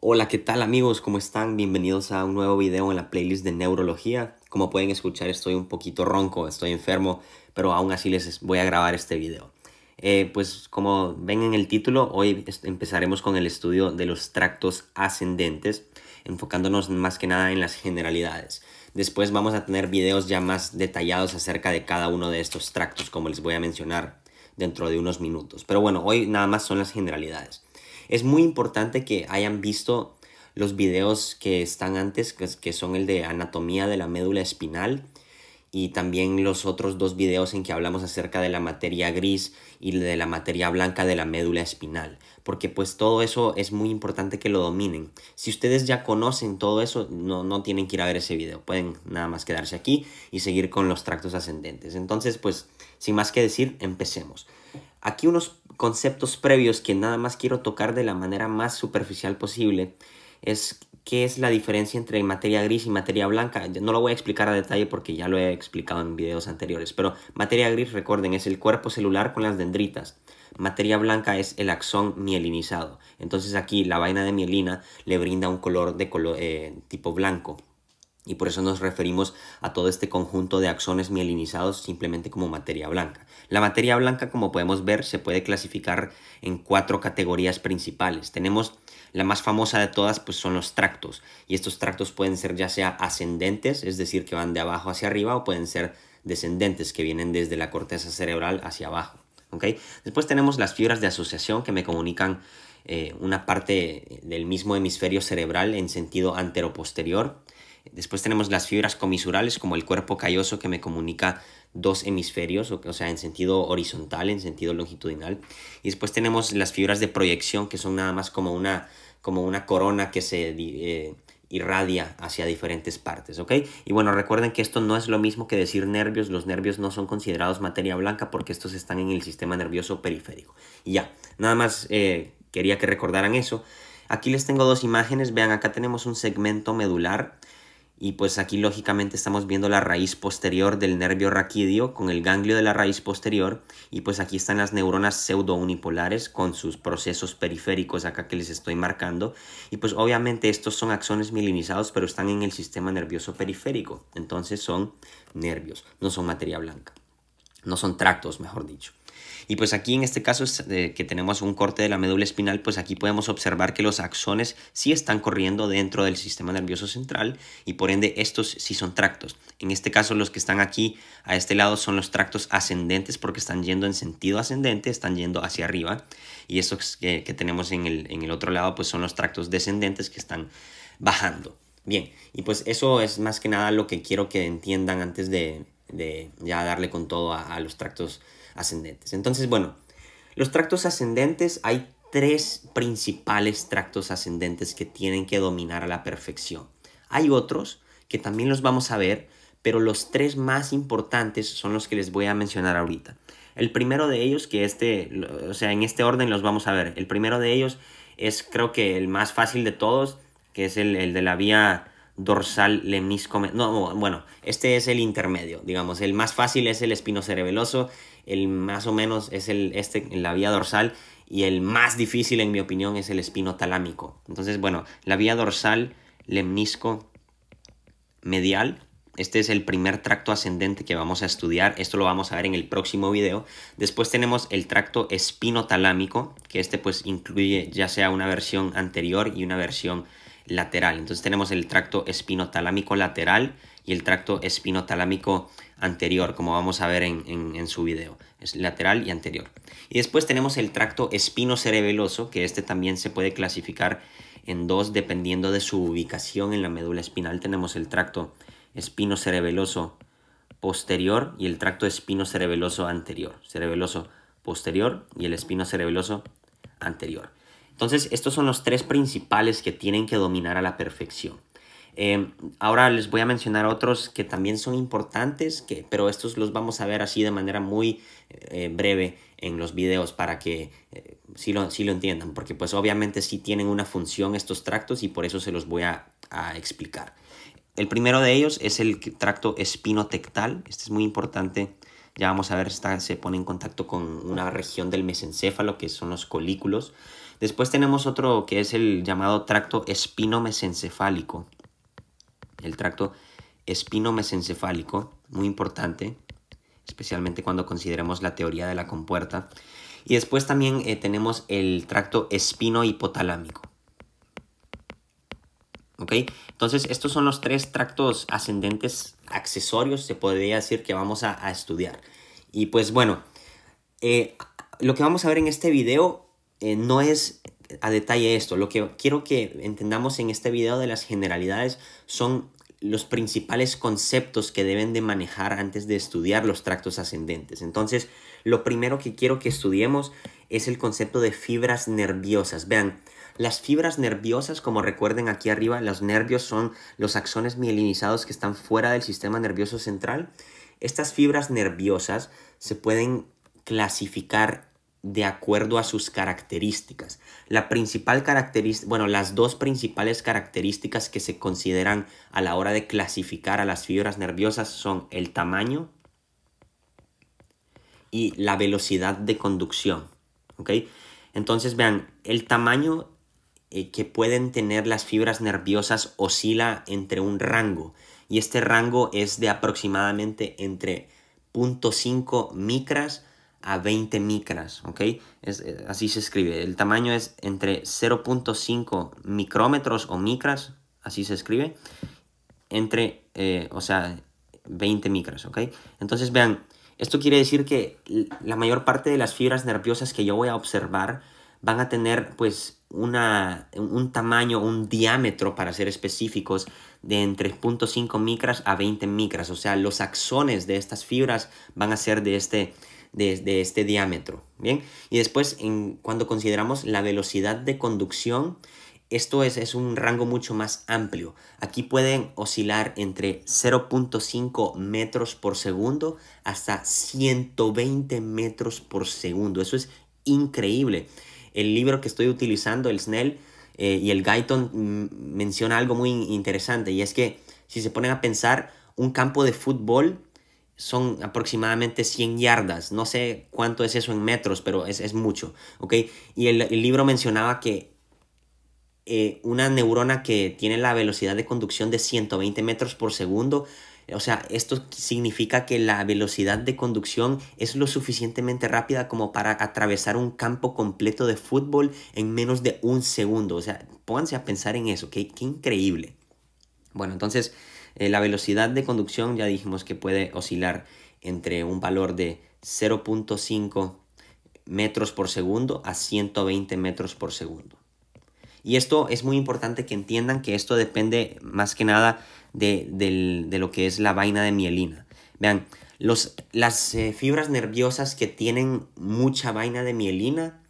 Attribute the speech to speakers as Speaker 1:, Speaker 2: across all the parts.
Speaker 1: Hola, ¿qué tal amigos? ¿Cómo están? Bienvenidos a un nuevo video en la playlist de Neurología. Como pueden escuchar, estoy un poquito ronco, estoy enfermo, pero aún así les voy a grabar este video. Eh, pues como ven en el título, hoy empezaremos con el estudio de los tractos ascendentes, enfocándonos más que nada en las generalidades. Después vamos a tener videos ya más detallados acerca de cada uno de estos tractos, como les voy a mencionar dentro de unos minutos. Pero bueno, hoy nada más son las generalidades. Es muy importante que hayan visto los videos que están antes, que son el de anatomía de la médula espinal y también los otros dos videos en que hablamos acerca de la materia gris y de la materia blanca de la médula espinal, porque pues todo eso es muy importante que lo dominen. Si ustedes ya conocen todo eso, no, no tienen que ir a ver ese video, pueden nada más quedarse aquí y seguir con los tractos ascendentes. Entonces pues, sin más que decir, empecemos. Aquí unos conceptos previos que nada más quiero tocar de la manera más superficial posible es qué es la diferencia entre materia gris y materia blanca. No lo voy a explicar a detalle porque ya lo he explicado en videos anteriores, pero materia gris, recuerden, es el cuerpo celular con las dendritas. Materia blanca es el axón mielinizado. Entonces aquí la vaina de mielina le brinda un color de eh, tipo blanco. Y por eso nos referimos a todo este conjunto de axones mielinizados simplemente como materia blanca. La materia blanca, como podemos ver, se puede clasificar en cuatro categorías principales. Tenemos la más famosa de todas pues son los tractos y estos tractos pueden ser ya sea ascendentes, es decir, que van de abajo hacia arriba o pueden ser descendentes que vienen desde la corteza cerebral hacia abajo. ¿okay? Después tenemos las fibras de asociación que me comunican eh, una parte del mismo hemisferio cerebral en sentido anteroposterior. Después tenemos las fibras comisurales como el cuerpo calloso que me comunica dos hemisferios, o, o, sea, en sentido horizontal, en sentido longitudinal. Y después tenemos las fibras de proyección que son nada más como una como una corona que se eh, irradia hacia diferentes partes, ¿ok? Y bueno, recuerden que esto no es lo mismo que decir nervios, los nervios no son considerados materia blanca porque estos están en el sistema nervioso periférico. Y ya, nada más eh, quería que recordaran eso. Aquí les tengo dos imágenes, vean, acá tenemos un segmento medular y pues aquí lógicamente estamos viendo la raíz posterior del nervio raquídeo con el ganglio de la raíz posterior y pues aquí están las neuronas pseudounipolares con sus procesos periféricos acá que les estoy marcando y pues obviamente estos son axones milinizados pero están en el sistema nervioso periférico entonces son nervios, no son materia blanca, no son tractos mejor dicho. Y pues aquí en este caso que tenemos un corte de la médula espinal, pues aquí podemos observar que los axones sí están corriendo dentro del sistema nervioso central y por ende estos sí son tractos. En este caso los que están aquí a este lado son los tractos ascendentes porque están yendo en sentido ascendente, están yendo hacia arriba. Y estos que, tenemos en el, otro lado pues son los tractos descendentes que están bajando. Bien, y pues eso es más que nada lo que quiero que entiendan antes de, ya darle con todo a, a los tractos ascendentes. Entonces, bueno, los tractos ascendentes, hay tres principales tractos ascendentes que tienen que dominar a la perfección. Hay otros que también los vamos a ver, pero los tres más importantes son los que les voy a mencionar ahorita. El primero de ellos, que este, o sea, en este orden los vamos a ver. El primero de ellos es creo que el más fácil de todos, que es el, el de la vía dorsal lemnisco. No, bueno, este es el intermedio, digamos. El más fácil es el espinocerebeloso, el más o menos es el, este, la vía dorsal y el más difícil, en mi opinión, es el espino talámico. Entonces, bueno, la vía dorsal lemnisco medial. Este es el primer tracto ascendente que vamos a estudiar. Esto lo vamos a ver en el próximo video. Después tenemos el tracto espinotalámico, que este pues incluye ya sea una versión anterior y una versión lateral. Entonces tenemos el tracto espinotalámico lateral y el tracto espinotalámico anterior, como vamos a ver en, su video. Es lateral y anterior. Y después tenemos el tracto espinocerebeloso, que este también se puede clasificar en dos dependiendo de su ubicación en la médula espinal. Tenemos el tracto espinocerebeloso posterior y el tracto espinocerebeloso anterior. Cerebeloso posterior y el espinocerebeloso anterior. Entonces, estos son los tres principales que tienen que dominar a la perfección. Em, ahora les voy a mencionar otros que también son importantes, pero estos los vamos a ver así de manera muy eh, breve en los videos para que eh, sí, lo, entiendan, porque pues obviamente sí tienen una función estos tractos y por eso se los voy a, explicar. El primero de ellos es el tracto espinotectal, este es muy importante, ya vamos a ver, esta se pone en contacto con una región del mesencéfalo que son los colículos. Después tenemos otro que es el llamado tracto espinomesencefálico. El tracto espinomesencefálico, muy importante, especialmente cuando consideremos la teoría de la compuerta. Y después también eh, tenemos el tracto espino-hipotalámico. Entonces, estos son los tres tractos ascendentes accesorios, se podría decir, que vamos a, estudiar. Y pues bueno, eh, lo que vamos a ver en este video eh, no es a detalle esto. Lo que quiero que entendamos en este video de las generalidades son los principales conceptos que deben de manejar antes de estudiar los tractos ascendentes. Entonces, lo primero que quiero que estudiemos es el concepto de fibras nerviosas. Vean, las fibras nerviosas, como recuerden aquí arriba, los nervios son los axones mielinizados que están fuera del sistema nervioso central. Estas fibras nerviosas se pueden clasificar de acuerdo a sus características. La principal bueno, las dos principales características que se consideran a la hora de clasificar a las fibras nerviosas son el tamaño y la velocidad de conducción. Entonces, vean, el tamaño eh, que pueden tener las fibras nerviosas oscila entre un rango y este rango es de aproximadamente entre 0.5 micras a 20 micras, ¿ok? Es, eh, así se escribe. El tamaño es entre 0.5 micrómetros o micras, así se escribe, entre, eh, o sea, 20 micras, ¿ok? Entonces vean, esto quiere decir que la mayor parte de las fibras nerviosas que yo voy a observar van a tener pues una, un tamaño, un diámetro para ser específicos de entre 0.5 micras a 20 micras. O sea, los axones de estas fibras van a ser de este, de, este diámetro. Bien, y después en, cuando consideramos la velocidad de conducción, esto es, un rango mucho más amplio. Aquí pueden oscilar entre 0.5 metros por segundo hasta 120 metros por segundo. Eso es increíble. El libro que estoy utilizando, el Snell eh, y el Guyton, mm, menciona algo muy interesante y es que si se ponen a pensar, un campo de fútbol son aproximadamente 100 yardas. No sé cuánto es eso en metros, pero es, mucho. ¿okay? Y el, libro mencionaba que eh, una neurona que tiene la velocidad de conducción de 120 metros por segundo, o sea, esto significa que la velocidad de conducción es lo suficientemente rápida como para atravesar un campo completo de fútbol en menos de un segundo. O sea, pónganse a pensar en eso, qué, qué increíble. Bueno, entonces eh, la velocidad de conducción ya dijimos que puede oscilar entre un valor de 0.5 metros por segundo a 120 metros por segundo. Y esto es muy importante que entiendan que esto depende más que nada de, lo que es la vaina de mielina. Vean, las eh, fibras nerviosas que tienen mucha vaina de mielina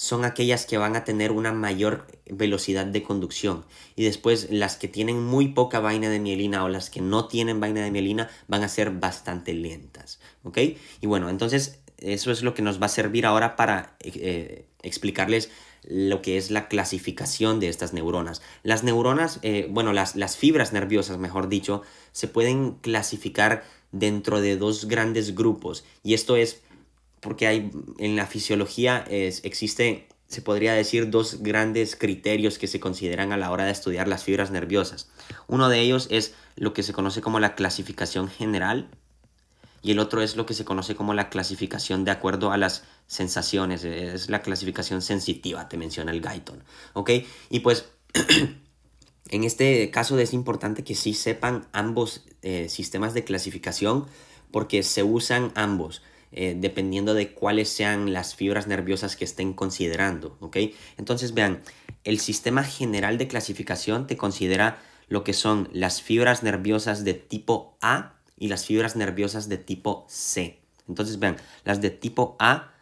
Speaker 1: son aquellas que van a tener una mayor velocidad de conducción y después las que tienen muy poca vaina de mielina o las que no tienen vaina de mielina van a ser bastante lentas, ¿ok? Y bueno, entonces eso es lo que nos va a servir ahora para eh, eh, explicarles lo que es la clasificación de estas neuronas. Las neuronas, eh, bueno, las, las fibras nerviosas, mejor dicho, se pueden clasificar dentro de dos grandes grupos y esto es porque hay, en la fisiología es, existe, se podría decir, dos grandes criterios que se consideran a la hora de estudiar las fibras nerviosas. Uno de ellos es lo que se conoce como la clasificación general y el otro es lo que se conoce como la clasificación de acuerdo a las sensaciones, es la clasificación sensitiva, te menciona el Gaiton. ¿ok? Y pues... en este caso es importante que sí sepan ambos eh, sistemas de clasificación porque se usan ambos. Eh, dependiendo de cuáles sean las fibras nerviosas que estén considerando, ¿ok? Entonces vean, el sistema general de clasificación te considera lo que son las fibras nerviosas de tipo A y las fibras nerviosas de tipo C. Entonces vean, las de tipo A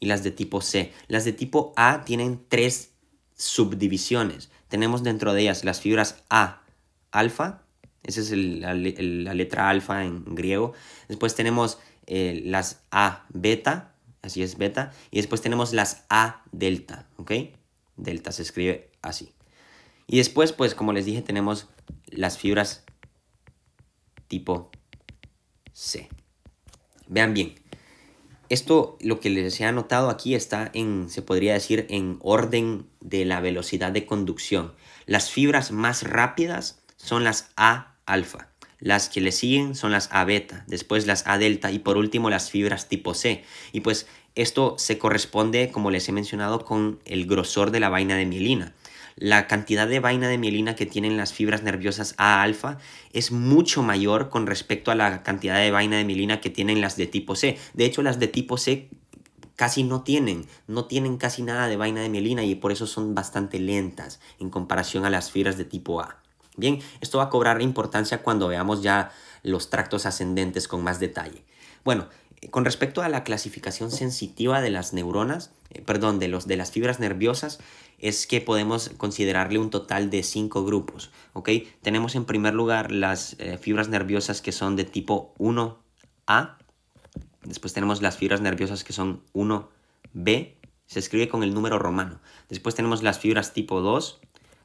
Speaker 1: y las de tipo C. Las de tipo A tienen tres subdivisiones. Tenemos dentro de ellas las fibras A, alfa, esa es la letra alfa en griego. Después tenemos eh, las A beta, así es beta, y después tenemos las A delta, ¿ok? Delta se escribe así. Y después, pues como les dije, tenemos las fibras tipo C. Vean bien. Esto, lo que les he anotado aquí está en, se podría decir, en orden de la velocidad de conducción. Las fibras más rápidas son las A alfa. Las que le siguen son las A beta, después las A delta y por último las fibras tipo C. Y pues esto se corresponde, como les he mencionado, con el grosor de la vaina de mielina. La cantidad de vaina de mielina que tienen las fibras nerviosas A alfa es mucho mayor con respecto a la cantidad de vaina de mielina que tienen las de tipo C. De hecho, las de tipo C casi no tienen, no tienen casi nada de vaina de mielina y por eso son bastante lentas en comparación a las fibras de tipo A. Bien, esto va a cobrar importancia cuando veamos ya los tractos ascendentes con más detalle. Bueno, eh, con respecto a la clasificación sensitiva de las neuronas, eh, perdón, de, los, de las fibras nerviosas, es que podemos considerarle un total de cinco grupos, Tenemos en primer lugar las eh, fibras nerviosas que son de tipo 1A, después tenemos las fibras nerviosas que son 1B, se escribe con el número romano, después tenemos las fibras tipo 2,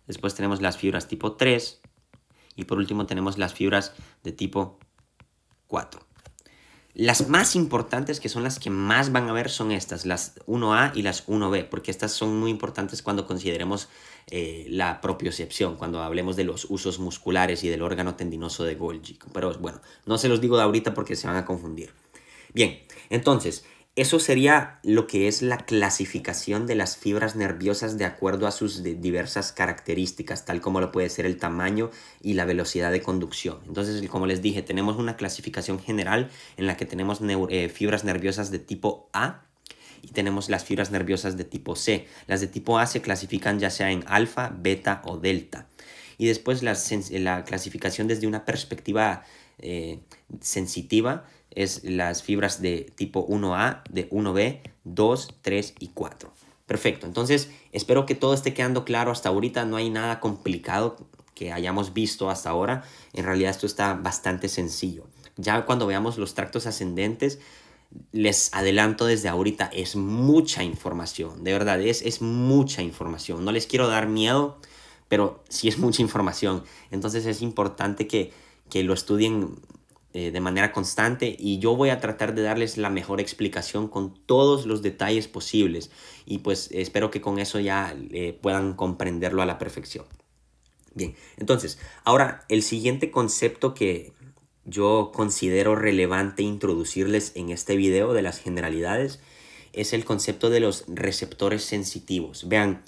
Speaker 1: Después tenemos las fibras tipo 3. Y por último tenemos las fibras de tipo 4. Las más importantes, que son las que más van a ver, son estas, las 1A y las 1B, porque estas son muy importantes cuando consideremos eh, la propiocepción, cuando hablemos de los usos musculares y del órgano tendinoso de Golgi. Pero bueno, no se los digo de ahorita porque se van a confundir. Bien, entonces, eso sería lo que es la clasificación de las fibras nerviosas de acuerdo a sus diversas características, tal como lo puede ser el tamaño y la velocidad de conducción. Entonces, como les dije, tenemos una clasificación general en la que tenemos eh, fibras nerviosas de tipo A, y tenemos las fibras nerviosas de tipo C. Las de tipo A se clasifican ya sea en alfa, beta o delta. Y después la, clasificación desde una perspectiva eh, sensitiva es las fibras de tipo 1A, de 1B, 2, 3 y 4. Perfecto, entonces espero que todo esté quedando claro hasta ahorita, no hay nada complicado que hayamos visto hasta ahora, en realidad esto está bastante sencillo. Ya cuando veamos los tractos ascendentes, les adelanto desde ahorita, es mucha información, de verdad, es, es mucha información. No les quiero dar miedo, pero sí es mucha información. Entonces es importante que, que lo estudien eh, de manera constante y yo voy a tratar de darles la mejor explicación con todos los detalles posibles y pues espero que con eso ya eh, puedan comprenderlo a la perfección. Bien, entonces, ahora el siguiente concepto que yo considero relevante introducirles en este video de las generalidades es el concepto de los receptores sensitivos. Vean,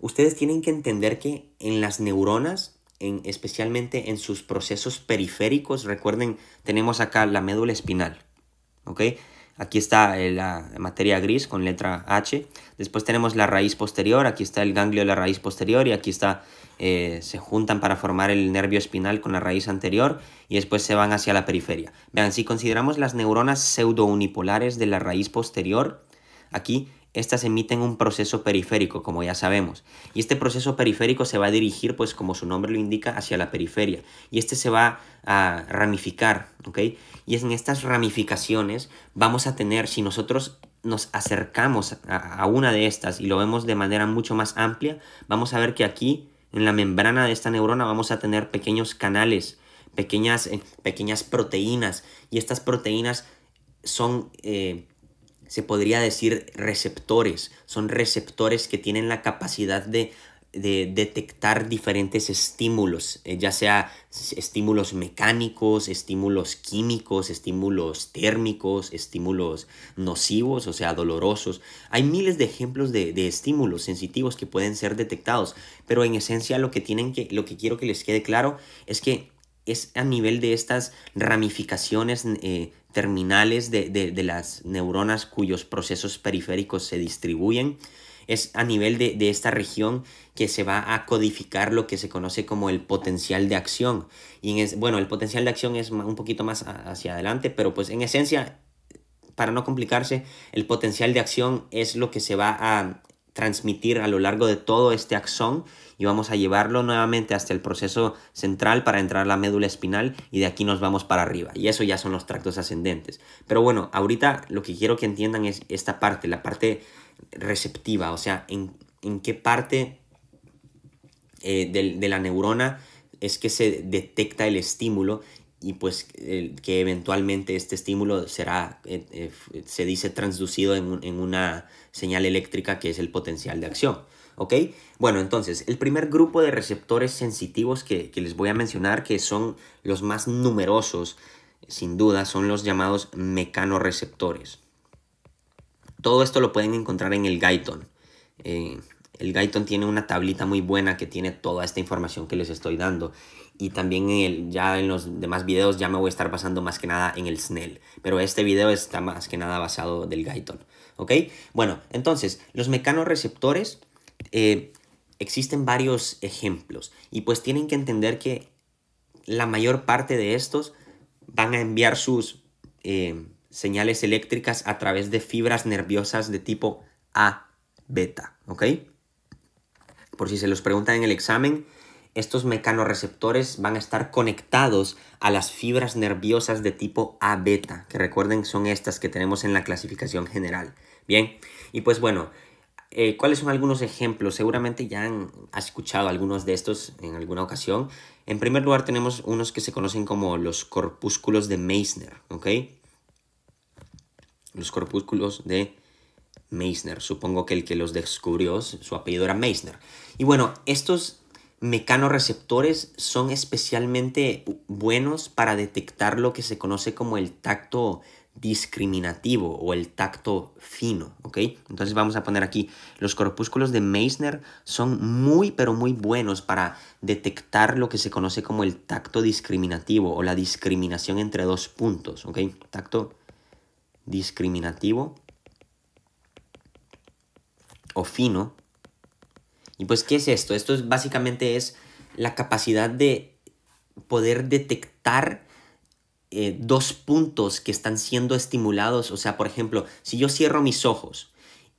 Speaker 1: ustedes tienen que entender que en las neuronas especialmente en sus procesos periféricos. Recuerden, tenemos acá la médula espinal, Aquí está eh, la materia gris con letra H. Después tenemos la raíz posterior, aquí está el ganglio de la raíz posterior y aquí está, eh, se juntan para formar el nervio espinal con la raíz anterior y después se van hacia la periferia. Vean, si consideramos las neuronas pseudo pseudounipolares de la raíz posterior, aquí estas emiten un proceso periférico, como ya sabemos, y este proceso periférico se va a dirigir, pues como su nombre lo indica, hacia la periferia, y este se va a ramificar, ¿ok? Y en estas ramificaciones vamos a tener, si nosotros nos acercamos a, una de estas y lo vemos de manera mucho más amplia, vamos a ver que aquí, en la membrana de esta neurona, vamos a tener pequeños canales, pequeñas, eh, pequeñas proteínas, y estas proteínas son... Eh, se podría decir receptores, son receptores que tienen la capacidad de detectar diferentes estímulos, eh, ya sea estímulos mecánicos, estímulos químicos, estímulos térmicos, estímulos nocivos, o sea, dolorosos. Hay miles de ejemplos de, estímulos sensitivos que pueden ser detectados, pero en esencia lo que, tienen que, lo que quiero que les quede claro es que es a nivel de estas ramificaciones eh, terminales de, las neuronas cuyos procesos periféricos se distribuyen. Es a nivel de, esta región que se va a codificar lo que se conoce como el potencial de acción. Y en es, bueno, el potencial de acción es un poquito más hacia adelante, pero pues en esencia, para no complicarse, el potencial de acción es lo que se va a transmitir a lo largo de todo este axón y vamos a llevarlo nuevamente hasta el proceso central para entrar a la médula espinal y de aquí nos vamos para arriba. Y eso ya son los tractos ascendentes. Pero bueno, ahorita lo que quiero que entiendan es esta parte, la parte receptiva, o sea, en, qué parte eh, de, la neurona es que se detecta el estímulo y pues que eventualmente este estímulo será, eh, eh, se dice, transducido en una señal eléctrica que es el potencial de acción. ¿ok? Bueno, entonces, el primer grupo de receptores sensitivos que, les voy a mencionar, que son los más numerosos, sin duda, son los llamados mecanoreceptores. Todo esto lo pueden encontrar en el Gaiton. Eh, el Gaiton tiene una tablita muy buena que tiene toda esta información que les estoy dando. Y también en ya en los demás videos ya me voy a estar basando más que nada en el Snell. Pero este video está más que nada basado del Gaiton. ¿Ok? Bueno, entonces, los mecanorreceptores eh, existen varios ejemplos y pues tienen que entender que la mayor parte de estos van a enviar sus eh, señales eléctricas a través de fibras nerviosas de tipo A beta, ¿ok? Por si se los preguntan en el examen, estos mecanorreceptores van a estar conectados a las fibras nerviosas de tipo A beta, que recuerden son estas que tenemos en la clasificación general. Bien, y pues bueno, eh, ¿cuáles son algunos ejemplos? Seguramente ya han, escuchado algunos de estos en alguna ocasión. En primer lugar tenemos unos que se conocen como los corpúsculos de Meissner, ¿ok? Los corpúsculos de Meissner. Supongo que el que los descubrió, su apellido era Meissner. Y bueno, estos mecanorreceptores son especialmente buenos para detectar lo que se conoce como el tacto discriminativo o el tacto fino, ¿ok? Entonces vamos a poner aquí, los corpúsculos de Meissner son muy pero muy buenos para detectar lo que se conoce como el tacto discriminativo o la discriminación entre dos puntos, ¿ok? Tacto discriminativo o fino. Y pues, ¿qué es esto? Esto es, básicamente es la capacidad de poder detectar eh, dos puntos que están siendo estimulados. O sea, por ejemplo, si yo cierro mis ojos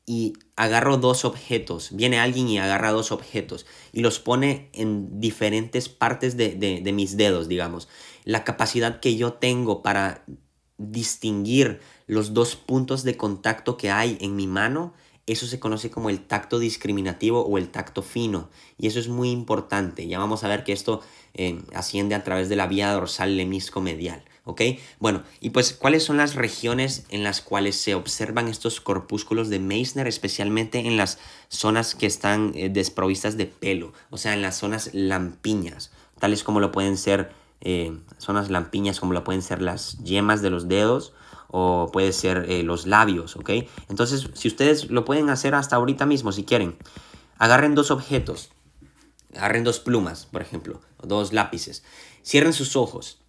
Speaker 1: y agarro dos objetos, viene alguien y agarra dos objetos y los pone en diferentes partes de, mis dedos, digamos. La capacidad que yo tengo para distinguir los dos puntos de contacto que hay en mi mano, eso se conoce como el tacto discriminativo o el tacto fino. Y eso es muy importante. Ya vamos a ver que esto eh, asciende a través de la vía dorsal lemnisco medial. ¿ok? Bueno, y pues, ¿cuáles son las regiones en las cuales se observan estos corpúsculos de Meissner, especialmente en las zonas que están eh, desprovistas de pelo, o sea, en las zonas lampiñas, tales como lo pueden ser eh, zonas lampiñas, como lo pueden ser las yemas de los dedos, o puede ser eh, los labios, ¿ok? Entonces, si ustedes lo pueden hacer hasta ahorita mismo, si quieren, agarren dos objetos, agarren dos plumas, por ejemplo, o dos lápices, cierren sus ojos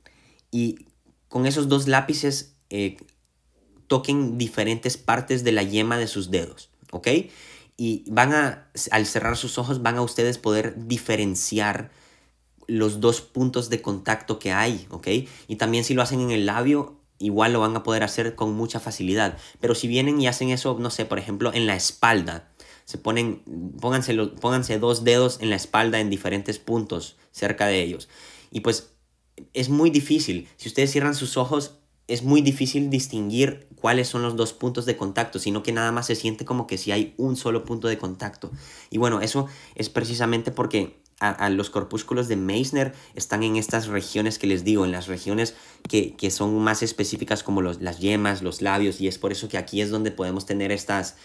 Speaker 1: y con esos dos lápices eh, toquen diferentes partes de la yema de sus dedos, ¿ok? Y van a, al cerrar sus ojos, van a ustedes poder diferenciar los dos puntos de contacto que hay, ¿ok? Y también si lo hacen en el labio, igual lo van a poder hacer con mucha facilidad. Pero si vienen y hacen eso, no sé, por ejemplo, en la espalda, se ponen, pónganse, pónganse dos dedos en la espalda en diferentes puntos cerca de ellos. Y pues es muy difícil. Si ustedes cierran sus ojos, es muy difícil distinguir cuáles son los dos puntos de contacto, sino que nada más se siente como que si hay un solo punto de contacto. Y bueno, eso es precisamente porque los corpúsculos de Meissner están en estas regiones que les digo, en las regiones que, son más específicas como las yemas, los labios, y es por eso que aquí es donde podemos tener estas,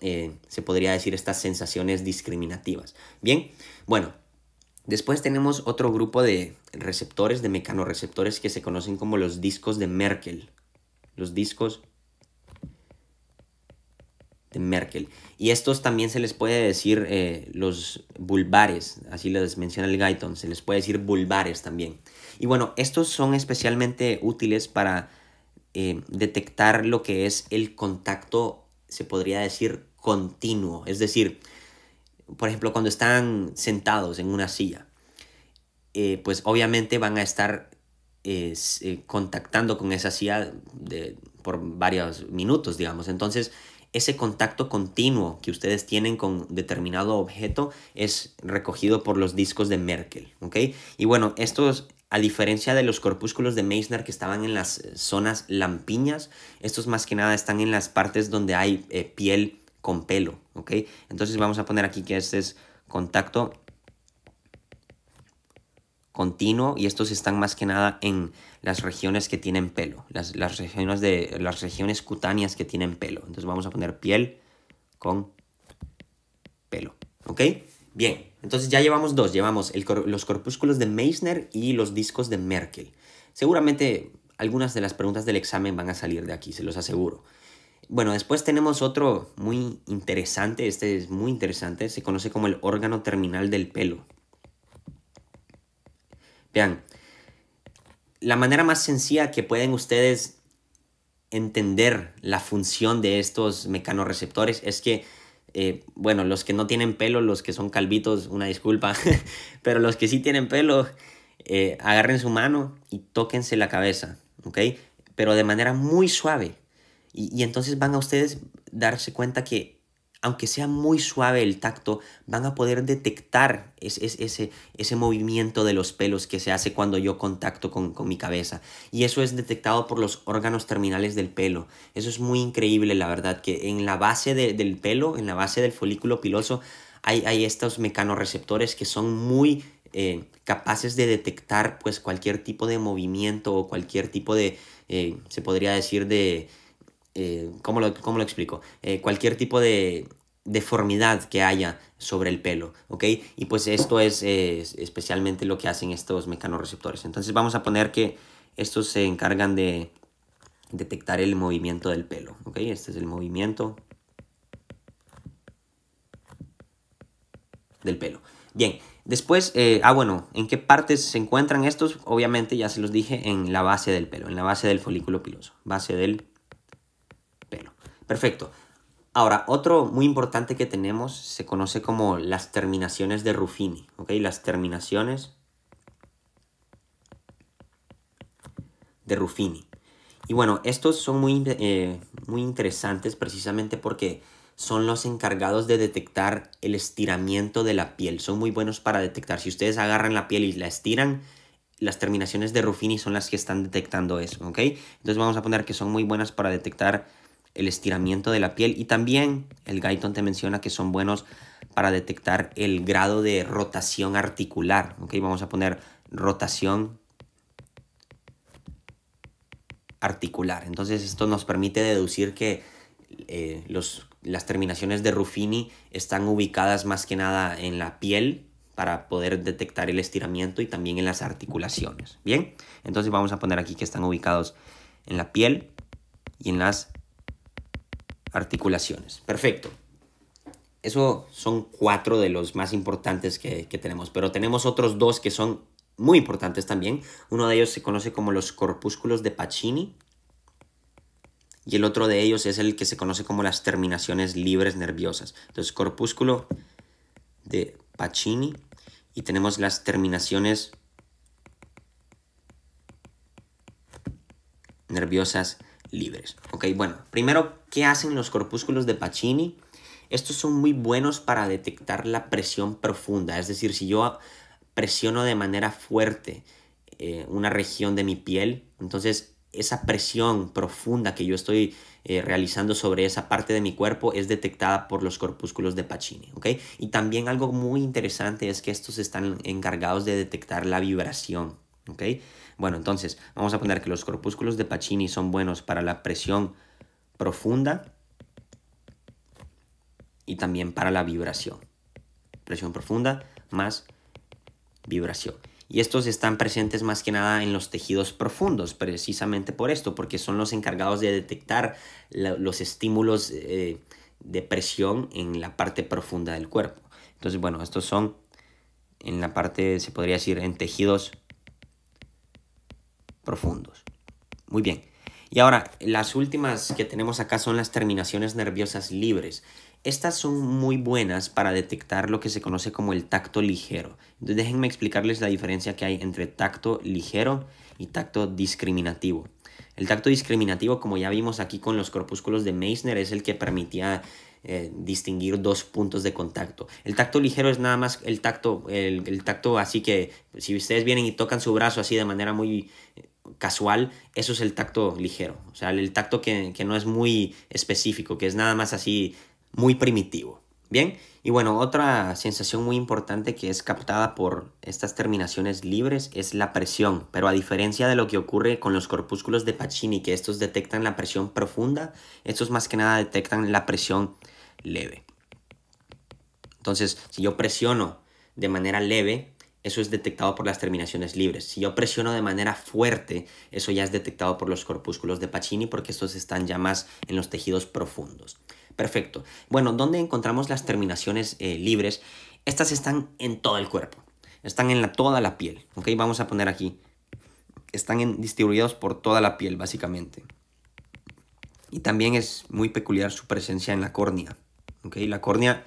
Speaker 1: eh, se podría decir, estas sensaciones discriminativas. Bien, bueno, Después tenemos otro grupo de receptores, de mecanoreceptores, que se conocen como los discos de Merkel. Los discos de Merkel. Y estos también se les puede decir eh, los bulbares, así les menciona el Guyton, se les puede decir bulbares también. Y bueno, estos son especialmente útiles para eh, detectar lo que es el contacto, se podría decir, continuo. Es decir, por ejemplo, cuando están sentados en una silla, eh, pues obviamente van a estar eh, eh, contactando con esa silla por varios minutos, digamos. Entonces, ese contacto continuo que ustedes tienen con determinado objeto es recogido por los discos de Merkel, ¿ok? Y bueno, estos, a diferencia de los corpúsculos de Meissner que estaban en las zonas lampiñas, estos más que nada están en las partes donde hay piel con pelo, ¿ok? Entonces vamos a poner aquí que este es contacto continuo y estos están más que nada en las regiones que tienen pelo, las, regiones, de, las regiones cutáneas que tienen pelo. Entonces vamos a poner piel con pelo, ¿ok? Bien, entonces ya llevamos dos, llevamos los corpúsculos de Meissner y los discos de Merkel. Seguramente algunas de las preguntas del examen van a salir de aquí, se los aseguro. Bueno, después tenemos otro muy interesante, este es muy interesante, se conoce como el órgano terminal del pelo. Vean, la manera más sencilla que pueden ustedes entender la función de estos mecanorreceptores es que, eh, bueno, los que no tienen pelo, los que son calvitos, una disculpa, pero los que sí tienen pelo, eh, agarren su mano y tóquense la cabeza, ¿ok? Pero de manera muy suave, y, entonces van a ustedes darse cuenta que aunque sea muy suave el tacto, van a poder detectar ese, ese, movimiento de los pelos que se hace cuando yo contacto con, mi cabeza. Y eso es detectado por los órganos terminales del pelo. Eso es muy increíble, la verdad, que en la base del pelo, en la base del folículo piloso, hay, estos mecanorreceptores que son muy eh, capaces de detectar pues cualquier tipo de movimiento o cualquier tipo de, eh, se podría decir, de eh, ¿cómo, lo, explico? Eh, cualquier tipo de deformidad que haya sobre el pelo, ¿ok? Y pues esto es especialmente lo que hacen estos mecanorreceptores. Entonces vamos a poner que estos se encargan de detectar el movimiento del pelo, ¿ok? Este es el movimiento del pelo. Bien, después, eh, ah bueno, ¿en qué partes se encuentran estos? Obviamente ya se los dije en la base del pelo, en la base del folículo piloso, base del Perfecto. Ahora, otro muy importante que tenemos se conoce como las terminaciones de Ruffini, ¿ok? Las terminaciones de Ruffini. Y bueno, estos son muy, eh, muy interesantes precisamente porque son los encargados de detectar el estiramiento de la piel. Son muy buenos para detectar. Si ustedes agarran la piel y la estiran, las terminaciones de Ruffini son las que están detectando eso, ¿ok? Entonces vamos a poner que son muy buenas para detectar el estiramiento de la piel y también el Gaiton te menciona que son buenos para detectar el grado de rotación articular. vamos a poner rotación articular. Entonces esto nos permite deducir que eh, los, las terminaciones de Ruffini están ubicadas más que nada en la piel para poder detectar el estiramiento y también en las articulaciones. Bien, entonces vamos a poner aquí que están ubicados en la piel y en las articulaciones. Perfecto. Eso son cuatro de los más importantes que, que tenemos, pero tenemos otros dos que son muy importantes también. Uno de ellos se conoce como los corpúsculos de Pacini y el otro de ellos es el que se conoce como las terminaciones libres nerviosas. Entonces, corpúsculo de Pacini y tenemos las terminaciones nerviosas libres. Ok, bueno, primero, ¿qué hacen los corpúsculos de Pacini? Estos son muy buenos para detectar la presión profunda, es decir, si yo presiono de manera fuerte eh, una región de mi piel, entonces esa presión profunda que yo estoy eh, realizando sobre esa parte de mi cuerpo es detectada por los corpúsculos de Pacini, ¿ok? Y también algo muy interesante es que estos están encargados de detectar la vibración, ¿ok? Bueno, entonces vamos a poner que los corpúsculos de Pacini son buenos para la presión profunda y también para la vibración. Presión profunda más vibración. Y estos están presentes más que nada en los tejidos profundos, precisamente por esto, porque son los encargados de detectar los estímulos eh, de presión en la parte profunda del cuerpo. Entonces, bueno, estos son en la parte, se podría decir, en tejidos profundos. Muy bien. Y ahora, las últimas que tenemos acá son las terminaciones nerviosas libres. Estas son muy buenas para detectar lo que se conoce como el tacto ligero. Entonces, déjenme explicarles la diferencia que hay entre tacto ligero y tacto discriminativo. El tacto discriminativo, como ya vimos aquí con los corpúsculos de Meissner, es el que permitía eh, distinguir dos puntos de contacto. El tacto ligero es nada más el tacto, el, tacto así que si ustedes vienen y tocan su brazo así de manera muy eh, casual, eso es el tacto ligero. O sea, el tacto que, que no es muy específico, que es nada más así muy primitivo. Bien, y bueno, otra sensación muy importante que es captada por estas terminaciones libres es la presión, pero a diferencia de lo que ocurre con los corpúsculos de Pacini, que estos detectan la presión profunda, estos más que nada detectan la presión leve. Entonces, si yo presiono de manera leve, eso es detectado por las terminaciones libres. Si yo presiono de manera fuerte, eso ya es detectado por los corpúsculos de Pacini porque estos están ya más en los tejidos profundos. Perfecto. Bueno, ¿dónde encontramos las terminaciones eh, libres? Estas están en todo el cuerpo. Están en toda la piel. Ok, vamos a poner aquí. Están distribuidos por toda la piel, básicamente. Y también es muy peculiar su presencia en la córnea. ¿okay? La córnea,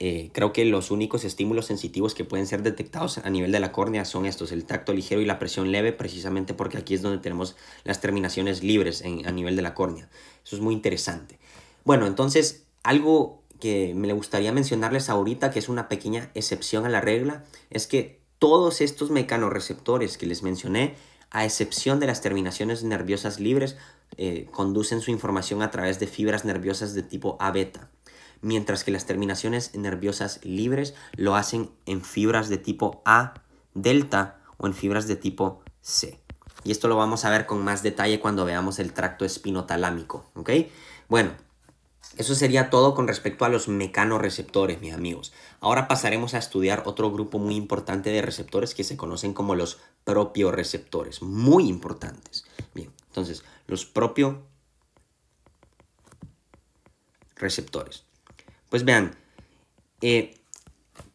Speaker 1: eh, creo que los únicos estímulos sensitivos que pueden ser detectados a nivel de la córnea son estos, el tacto ligero y la presión leve, precisamente porque aquí es donde tenemos las terminaciones libres a nivel de la córnea. Eso es muy interesante. Bueno, entonces, algo que me gustaría mencionarles ahorita, que es una pequeña excepción a la regla, es que todos estos mecanorreceptores que les mencioné, a excepción de las terminaciones nerviosas libres, eh, conducen su información a través de fibras nerviosas de tipo A beta mientras que las terminaciones nerviosas libres lo hacen en fibras de tipo A delta o en fibras de tipo C. Y esto lo vamos a ver con más detalle cuando veamos el tracto espinotalámico, ¿ok? Bueno, eso sería todo con respecto a los mecanorreceptores, mis amigos. Ahora pasaremos a estudiar otro grupo muy importante de receptores que se conocen como los receptores, muy importantes. Bien, entonces, los receptores. Pues vean, eh,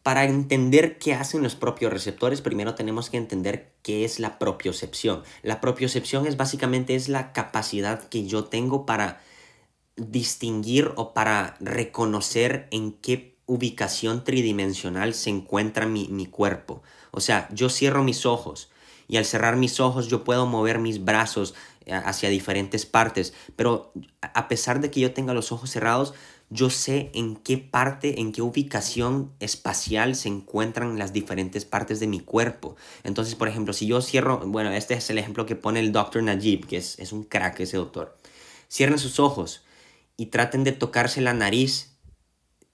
Speaker 1: para entender qué hacen los propios receptores, primero tenemos que entender qué es la propiocepción. La propiocepción es básicamente es la capacidad que yo tengo para distinguir o para reconocer en qué ubicación tridimensional se encuentra mi cuerpo. O sea, yo cierro mis ojos y al cerrar mis ojos yo puedo mover mis brazos eh, hacia diferentes partes, pero a pesar de que yo tenga los ojos cerrados, yo sé en qué parte, en qué ubicación espacial se encuentran las diferentes partes de mi cuerpo. Entonces, por ejemplo, si yo cierro, bueno, este es el ejemplo que pone el doctor Najib, que es, es un crack ese doctor. Cierren sus ojos y traten de tocarse la nariz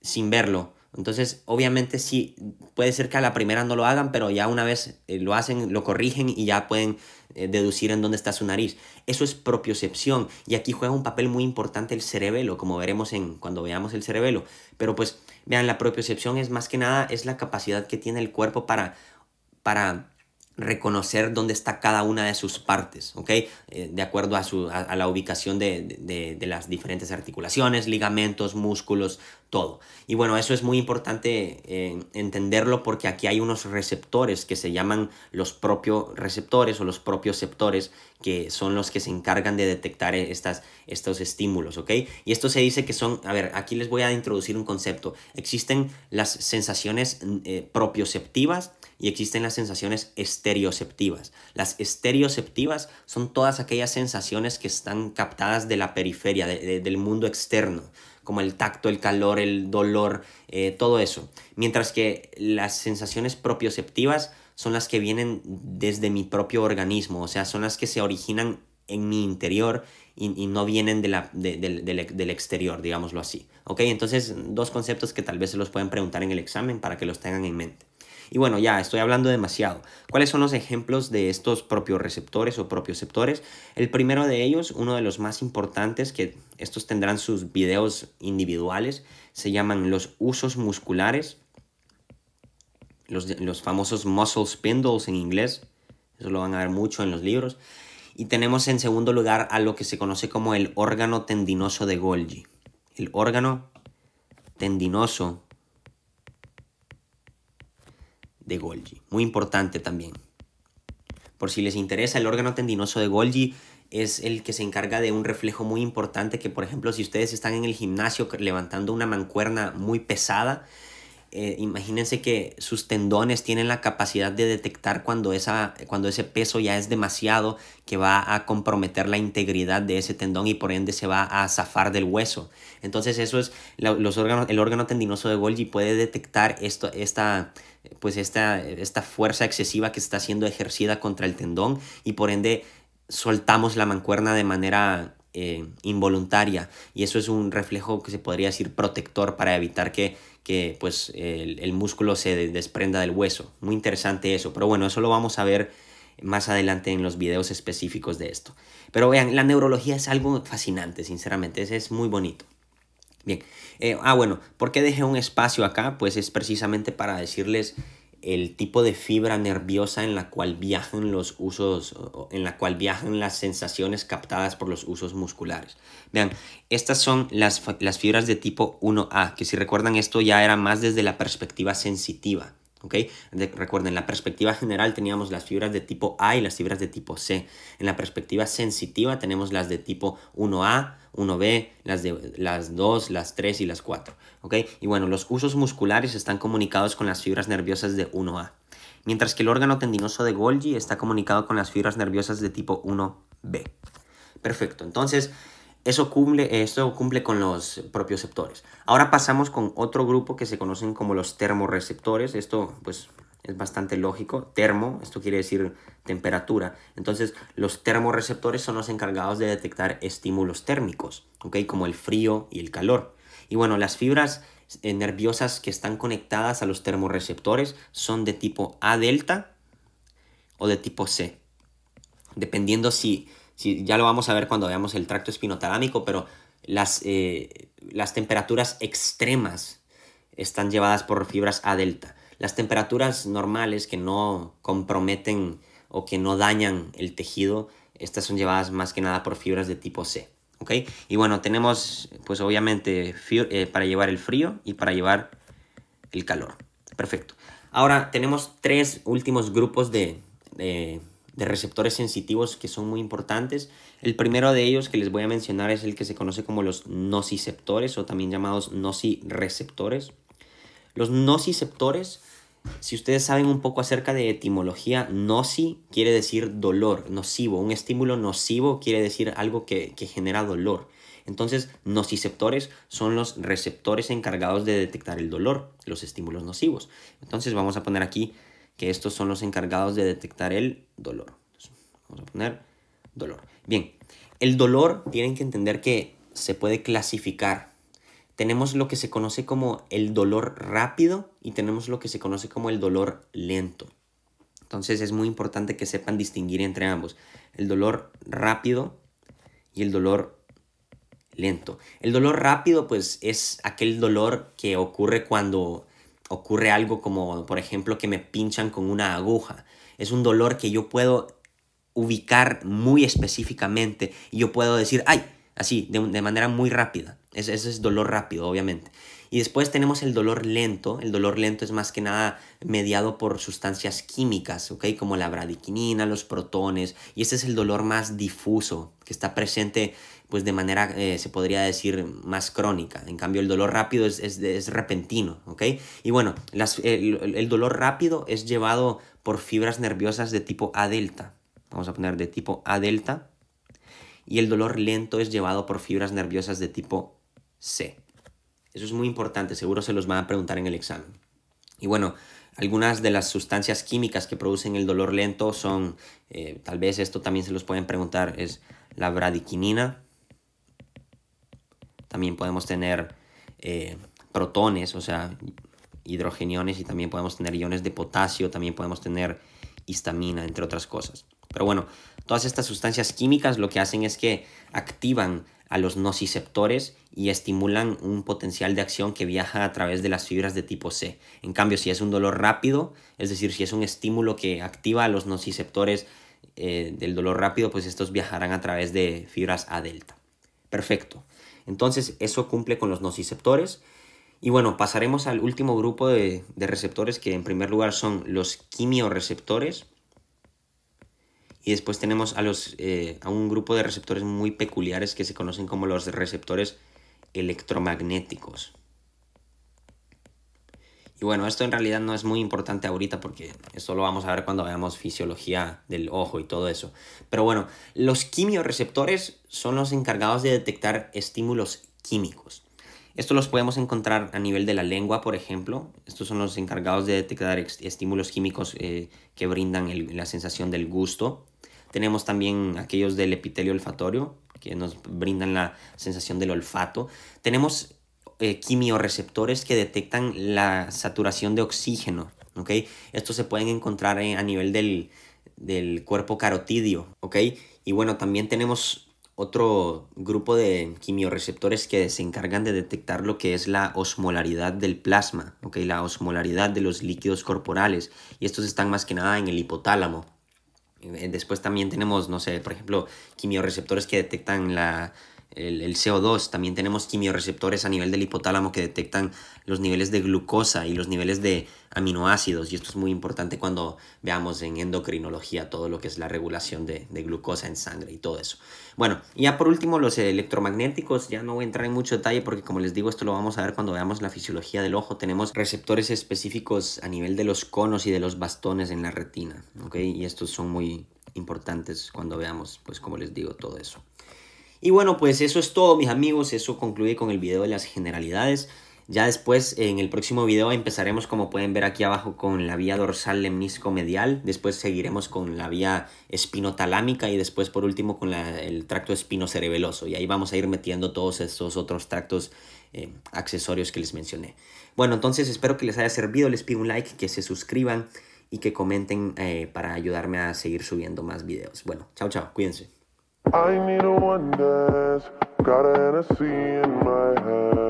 Speaker 1: sin verlo entonces, obviamente sí, puede ser que a la primera no lo hagan, pero ya una vez eh, lo hacen, lo corrigen y ya pueden eh, deducir en dónde está su nariz. Eso es propiocepción y aquí juega un papel muy importante el cerebelo, como veremos en cuando veamos el cerebelo. Pero pues, vean, la propiocepción es más que nada es la capacidad que tiene el cuerpo para para reconocer dónde está cada una de sus partes, ¿ok? Eh, de acuerdo a, su, a, la ubicación de, las diferentes articulaciones, ligamentos, músculos, todo. Y bueno, eso es muy importante eh, entenderlo porque aquí hay unos receptores que se llaman los propios receptores o los propios receptores que son los que se encargan de detectar e, estas, estos estímulos, ¿ok? Y esto se dice que son, a ver, aquí les voy a introducir un concepto. Existen las sensaciones eh, proprioceptivas propioceptivas, y existen las sensaciones estereoceptivas. Las estereoceptivas son todas aquellas sensaciones que están captadas de la periferia, del mundo externo, como el tacto, el calor, el dolor, eh, todo eso. Mientras que las sensaciones propioceptivas son las que vienen desde mi propio organismo, o sea, son las que se originan en mi interior y, no vienen de la, del, exterior, digámoslo así. ¿Ok? Entonces, dos conceptos que tal vez se los pueden preguntar en el examen para que los tengan en mente. Y bueno, ya estoy hablando demasiado. ¿Cuáles son los ejemplos de estos propios receptores o propios sectores? El primero de ellos, uno de los más importantes, que estos tendrán sus videos individuales, se llaman los usos musculares, los, los famosos muscle spindles en inglés, eso lo van a ver mucho en los libros. Y tenemos en segundo lugar a lo que se conoce como el órgano tendinoso de Golgi. El órgano tendinoso de Golgi. Muy importante también. Por si les interesa, el órgano tendinoso de Golgi es el que se encarga de un reflejo muy importante que, por ejemplo, si ustedes están en el gimnasio levantando una mancuerna muy pesada, eh, imagínense que sus tendones tienen la capacidad de detectar cuando, esa, cuando ese peso ya es demasiado, que va a comprometer la integridad de ese tendón y por ende se va a zafar del hueso. Entonces eso es, los órganos, el órgano tendinoso de Golgi puede detectar esto, esta pues esta, fuerza excesiva que está siendo ejercida contra el tendón y por ende soltamos la mancuerna de manera eh, involuntaria y eso es un reflejo que se podría decir protector para evitar que, pues el, músculo se desprenda del hueso muy interesante eso pero bueno eso lo vamos a ver más adelante en los videos específicos de esto pero vean la neurología es algo fascinante sinceramente es muy bonito Bien, eh, ah bueno, ¿por qué dejé un espacio acá? Pues es precisamente para decirles el tipo de fibra nerviosa en la cual viajan los usos, en la cual viajan las sensaciones captadas por los usos musculares. Vean, estas son las fibras de tipo 1A, que si recuerdan esto ya era más desde la perspectiva sensitiva recuerden, en la perspectiva general teníamos las fibras de tipo A y las fibras de tipo C. En la perspectiva sensitiva tenemos las de tipo 1A, 1B, las, de, las 2, las 3 y las 4, ¿ok? Y bueno, los usos musculares están comunicados con las fibras nerviosas de 1A, mientras que el órgano tendinoso de Golgi está comunicado con las fibras nerviosas de tipo 1B. Perfecto, entonces eso cumple, cumple con los propios receptores. Ahora pasamos con otro grupo que se conocen como los termoreceptores. Esto, pues, es bastante lógico. Termo, esto quiere decir temperatura. Entonces, los termoreceptores son los encargados de detectar estímulos térmicos, ¿ok? Como el frío y el calor. Y bueno, las fibras eh, nerviosas que están conectadas a los termoreceptores son de tipo A delta o de tipo C. Dependiendo si ya lo vamos a ver cuando veamos el tracto espinotalámico, pero las, eh, las temperaturas extremas están llevadas por fibras A delta. Las temperaturas normales que no comprometen o que no dañan el tejido, estas son llevadas más que nada por fibras de tipo C. Y bueno, tenemos pues obviamente eh, para llevar el frío y para llevar el calor. Perfecto. Ahora tenemos tres últimos grupos de de receptores sensitivos que son muy importantes. El primero de ellos que les voy a mencionar es el que se conoce como los nociceptores o también llamados nocireceptores. Los nociceptores, si ustedes saben un poco acerca de etimología, noci quiere decir dolor, nocivo. Un estímulo nocivo quiere decir algo que, que genera dolor. Entonces, nociceptores son los receptores encargados de detectar el dolor, los estímulos nocivos. Entonces, vamos a poner aquí que estos son los encargados de detectar el dolor. vamos a poner dolor. Bien, el dolor tienen que entender que se puede clasificar. Tenemos lo que se conoce como el dolor rápido y tenemos lo que se conoce como el dolor lento. Entonces es muy importante que sepan distinguir entre ambos. El dolor rápido y el dolor lento. El dolor rápido pues es aquel dolor que ocurre cuando ocurre algo como, por ejemplo, que me pinchan con una aguja. Es un dolor que yo puedo ubicar muy específicamente y yo puedo decir, ay, así, de, de manera muy rápida. ese es dolor rápido, obviamente. Y después tenemos el dolor lento. El dolor lento es más que nada mediado por sustancias químicas, ¿ok? Como la bradiquinina, los protones. Y este es el dolor más difuso, que está presente pues de manera, eh, se podría decir, más crónica. En cambio, el dolor rápido es, repentino, ¿ok? Y bueno, el, dolor rápido es llevado por fibras nerviosas de tipo A delta. Vamos a poner de tipo A delta. Y el dolor lento es llevado por fibras nerviosas de tipo C. Eso es muy importante, seguro se los van a preguntar en el examen. Y bueno, algunas de las sustancias químicas que producen el dolor lento son, eh, tal vez esto también se los pueden preguntar, es la bradiquinina. También podemos tener eh, protones, o sea, hidrogeniones y también podemos tener iones de potasio, también podemos tener histamina, entre otras cosas. Pero bueno, todas estas sustancias químicas lo que hacen es que activan a los nociceptores y estimulan un potencial de acción que viaja a través de las fibras de tipo C. En cambio, si es un dolor rápido, es decir, si es un estímulo que activa a los nociceptores eh, del dolor rápido, pues estos viajarán a través de fibras A delta. Perfecto. Entonces, eso cumple con los nociceptores. Y bueno, pasaremos al último grupo de, de receptores que en primer lugar son los quimioreceptores y después tenemos a, los, eh, a un grupo de receptores muy peculiares que se conocen como los receptores electromagnéticos. Y bueno, esto en realidad no es muy importante ahorita porque esto lo vamos a ver cuando veamos fisiología del ojo y todo eso. Pero bueno, los quimioreceptores son los encargados de detectar estímulos químicos. Esto los podemos encontrar a nivel de la lengua, por ejemplo. Estos son los encargados de detectar estímulos químicos eh, que brindan la sensación del gusto. Tenemos también aquellos del epitelio olfatorio, que nos brindan la sensación del olfato. Tenemos eh, quimiorreceptores que detectan la saturación de oxígeno. ¿okay? Estos se pueden encontrar eh, a nivel del, cuerpo carotidio. ¿okay? Y bueno, también tenemos otro grupo de quimiorreceptores que se encargan de detectar lo que es la osmolaridad del plasma, ¿okay? la osmolaridad de los líquidos corporales. Y estos están más que nada en el hipotálamo. Después también tenemos, no sé, por ejemplo, quimioreceptores que detectan la, el, CO2. También tenemos quimioreceptores a nivel del hipotálamo que detectan los niveles de glucosa y los niveles de aminoácidos. Y esto es muy importante cuando veamos en endocrinología todo lo que es la regulación de, glucosa en sangre y todo eso. Bueno, y ya por último los electromagnéticos. Ya no voy a entrar en mucho detalle porque como les digo, esto lo vamos a ver cuando veamos la fisiología del ojo. Tenemos receptores específicos a nivel de los conos y de los bastones en la retina. Y estos son muy importantes cuando veamos, pues como les digo, todo eso. Y bueno, pues eso es todo mis amigos, eso concluye con el video de las generalidades. Ya después, en el próximo video, empezaremos, como pueden ver aquí abajo, con la vía dorsal lemnisco-medial. Después seguiremos con la vía espinotalámica y después, por último, con el tracto espinocerebeloso. Y ahí vamos a ir metiendo todos estos otros tractos eh, accesorios que les mencioné. Bueno, entonces espero que les haya servido. Les pido un like, que se suscriban y que comenten eh, para ayudarme a seguir subiendo más videos. Bueno, chao, chao. Cuídense. I need a one dance, got a Hennessy in my hand.